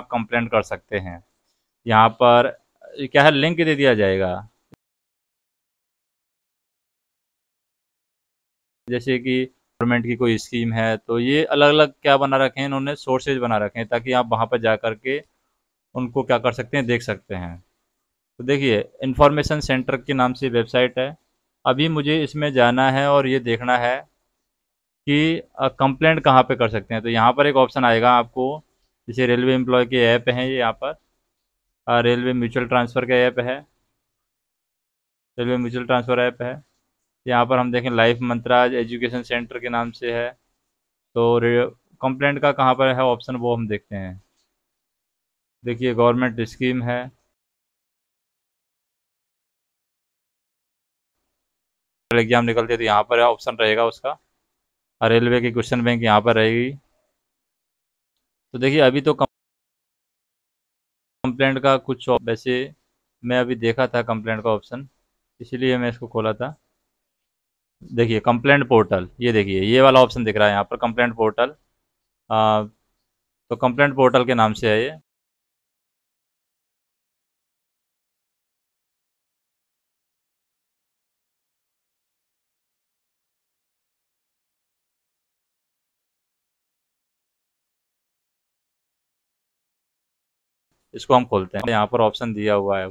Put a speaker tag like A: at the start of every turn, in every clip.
A: आप कंप्लेंट कर सकते हैं यहाँ पर क्या है लिंक दे दिया जाएगा
B: जैसे कि
C: गवर्नमेंट की कोई स्कीम है तो ये अलग अलग क्या बना रखे हैं इन्होंने सोर्सेज बना रखे हैं ताकि आप वहाँ पर जा कर के उनको क्या कर सकते हैं देख सकते हैं तो देखिए इन्फॉर्मेशन सेंटर के नाम से वेबसाइट है अभी मुझे इसमें जाना है और ये देखना है कि कंप्लेंट कहाँ पे कर सकते हैं तो यहाँ पर एक ऑप्शन आएगा आपको जैसे रेलवे एम्प्लॉय के ऐप हैं ये यहाँ पर रेलवे म्यूचुअल ट्रांसफ़र का ऐप है रेलवे म्यूचुअल ट्रांसफ़र ऐप है यहाँ पर हम देखें लाइफ मंत्राज एजुकेशन सेंटर के नाम से है तो कंप्लेंट का कहाँ पर है ऑप्शन वो हम देखते हैं देखिए गवर्नमेंट स्कीम है एग्जाम निकलते तो यहाँ पर ऑप्शन रहेगा उसका रेलवे की क्वेश्चन बैंक यहाँ पर रहेगी तो देखिए अभी तो कंप्लेंट का कुछ वैसे मैं अभी देखा था कंप्लेंट का ऑप्शन इसलिए मैं इसको खोला था देखिए कंप्लेंट पोर्टल ये देखिए ये वाला ऑप्शन दिख रहा है यहाँ पर कंप्लेंट पोर्टल आ, तो कंप्लेंट पोर्टल के
A: नाम से है ये इसको हम खोलते हैं यहाँ पर ऑप्शन दिया हुआ है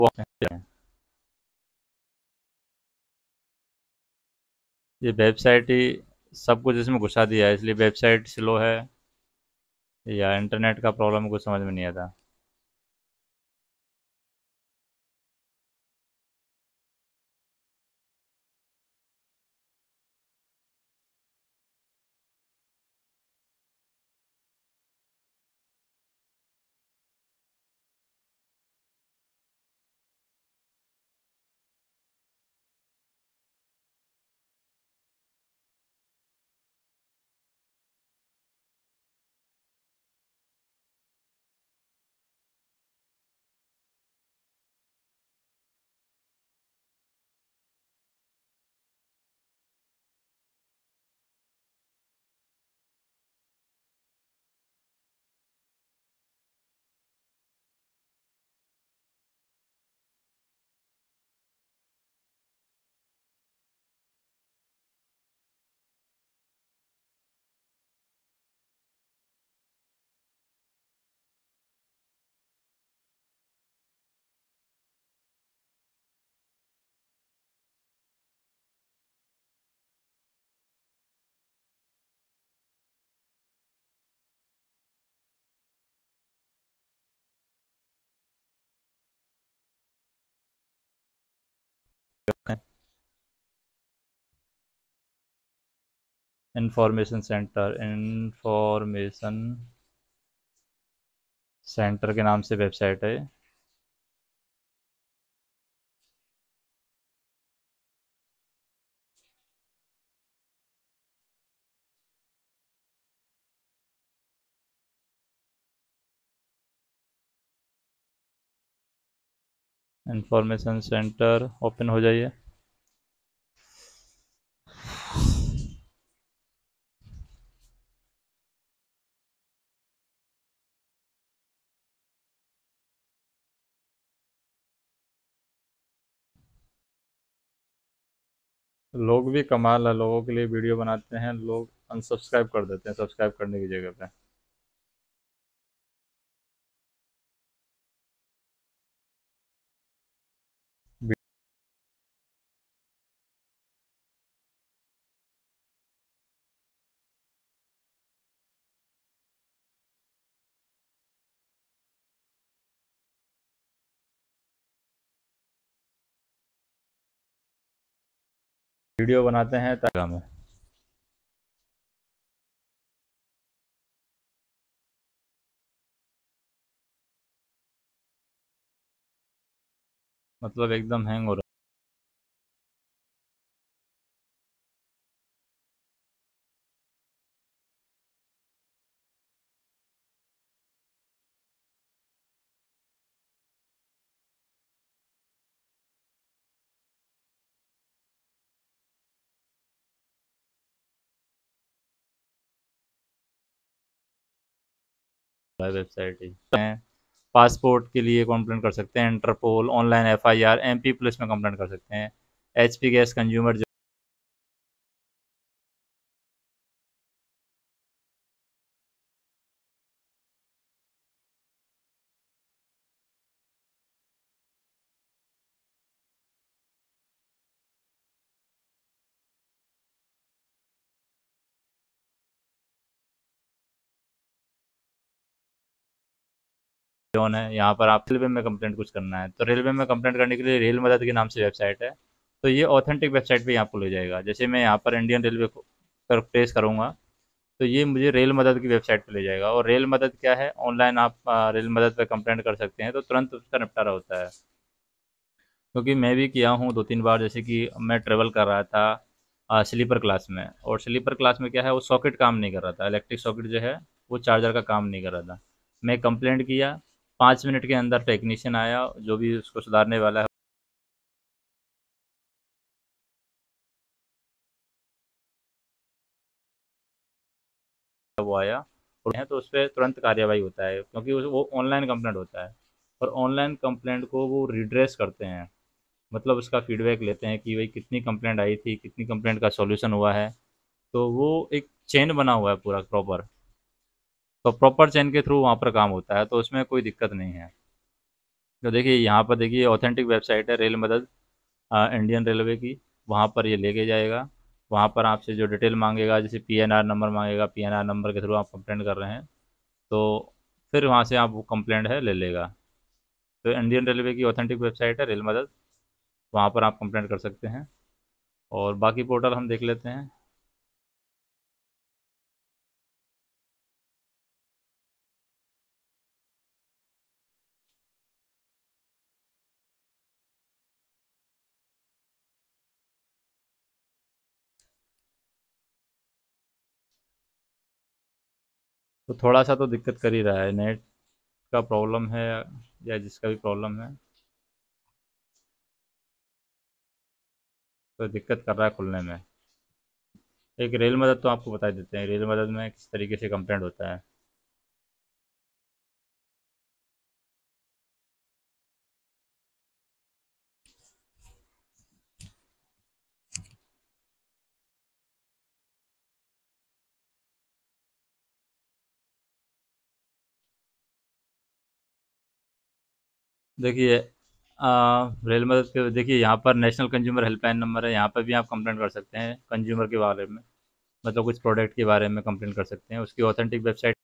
C: वॉक हैं ये वेबसाइट ही सब कुछ इसमें घुसा दिया है इसलिए वेबसाइट स्लो है या इंटरनेट का प्रॉब्लम कुछ समझ में नहीं आता इंफॉर्मेशन सेंटर इंफॉर्मेशन सेंटर के नाम से वेबसाइट है इंफॉर्मेशन सेंटर ओपन हो जाइए लोग भी कमाल है लोगों के लिए वीडियो बनाते हैं लोग अनसब्सक्राइब कर देते हैं सब्सक्राइब करने की जगह पे
A: वीडियो बनाते हैं ताकि हमें मतलब एकदम हैंग हो रहा
C: वेबसाइट है पासपोर्ट के लिए कंप्लेंट कर सकते हैं Interpol online F I R police में कंप्लेंट कर सकते हैं एचपी गैस कंज्यूमर ऑन है यहाँ पर आप रेलवे में कंप्लेंट कुछ करना है तो रेलवे में कंप्लेंट करने के लिए रेल मदद के नाम से वेबसाइट है तो ये ऑथेंटिक वेबसाइट पे पर ले जाएगा जैसे मैं यहाँ पर इंडियन रेलवे पर प्रेस करूँगा तो ये मुझे रेल मदद की वेबसाइट पर ले जाएगा और रेल मदद क्या है ऑनलाइन आप रेल मदद पर कंप्लेंट कर सकते हैं तो तुरंत उसका निपटारा होता है क्योंकि मैं भी किया हूँ दो तीन बार जैसे कि मैं ट्रेवल कर रहा था स्लीपर क्लास में और स्लीपर क्लास में क्या है वो सॉकेट काम नहीं कर रहा था इलेक्ट्रिक सॉकेट जो है वो चार्जर का काम नहीं कर रहा था मैं कंप्लेंट किया पाँच मिनट के अंदर टेक्नीशियन आया जो भी उसको
A: सुधारने वाला है वो आया और तो उस पर
C: तुरंत कार्यवाही होता है क्योंकि वो ऑनलाइन कंप्लेंट होता है और ऑनलाइन कंप्लेंट को वो रिड्रेस करते हैं मतलब उसका फीडबैक लेते हैं कि भाई कितनी कंप्लेंट आई थी कितनी कंप्लेंट का सॉल्यूशन हुआ है तो वो एक चेन बना हुआ है पूरा प्रॉपर तो प्रॉपर चेन के थ्रू वहाँ पर काम होता है तो उसमें कोई दिक्कत नहीं है तो देखिए यहाँ पर देखिए ऑथेंटिक वेबसाइट है रेल मदद आ, इंडियन रेलवे की वहाँ पर ये लेके जाएगा वहाँ पर आपसे जो डिटेल मांगेगा जैसे पीएनआर नंबर मांगेगा पीएनआर नंबर के थ्रू आप कंप्लेंट कर रहे हैं तो फिर वहाँ से आप वो कंप्लेंट है ले लेगा तो इंडियन रेलवे की ऑथेंटिक वेबसाइट है रेल मदद वहाँ पर आप कंप्लेंट कर सकते हैं और बाकी पोर्टल हम देख लेते हैं तो थोड़ा सा तो दिक्कत कर ही रहा है नेट का प्रॉब्लम है या जिसका भी प्रॉब्लम है तो दिक्कत कर रहा है खुलने में एक रेल मदद तो आपको बता देते हैं रेल मदद में किस तरीके से कंप्लेंट होता है देखिए रेल मदद के देखिए यहाँ पर नेशनल कंज्यूमर हेल्पलाइन नंबर है यहाँ पर भी आप कंप्लेंट कर सकते हैं कंज्यूमर के बारे में मतलब कुछ प्रोडक्ट के बारे में कंप्लेंट कर सकते हैं उसकी ऑथेंटिक वेबसाइट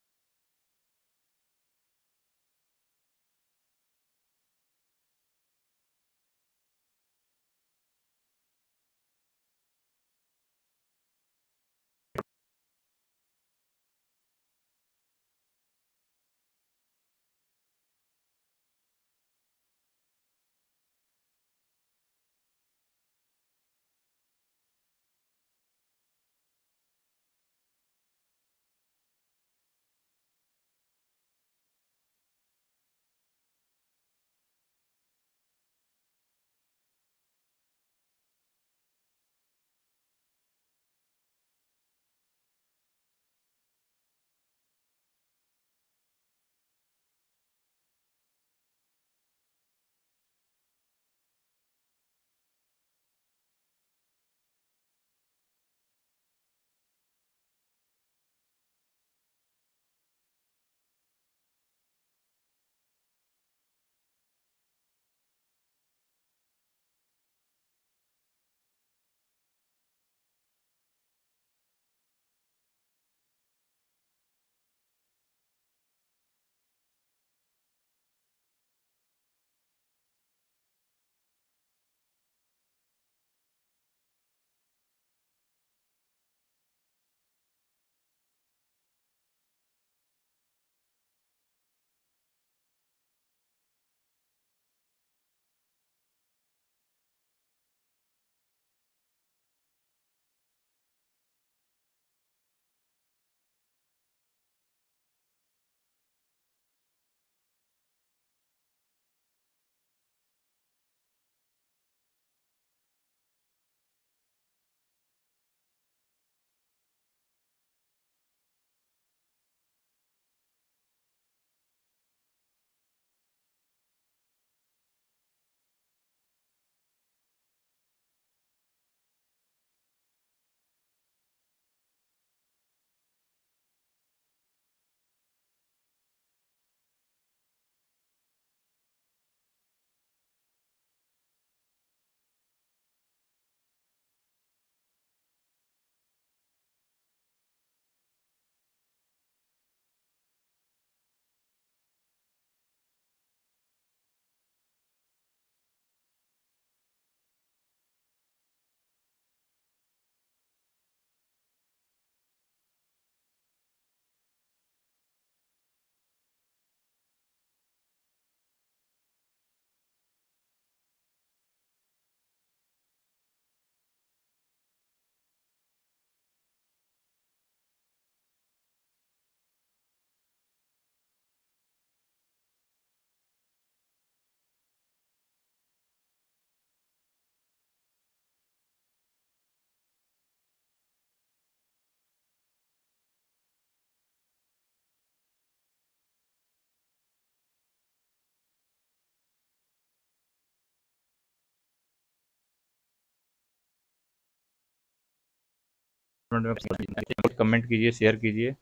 C: डिपार्टमेंट में कमेंट कीजिए शेयर कीजिए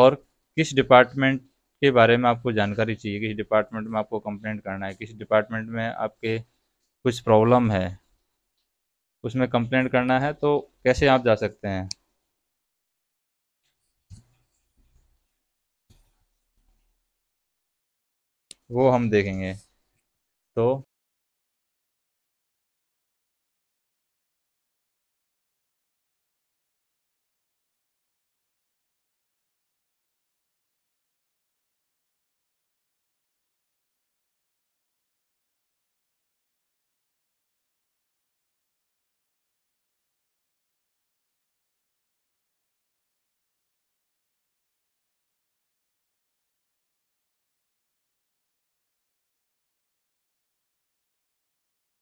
C: और किस डिपार्टमेंट के बारे में आपको जानकारी चाहिए किस डिपार्टमेंट में आपको कंप्लेंट करना है किस डिपार्टमेंट में आपके कुछ प्रॉब्लम है उसमें कंप्लेंट करना है तो कैसे आप जा सकते हैं वो हम देखेंगे तो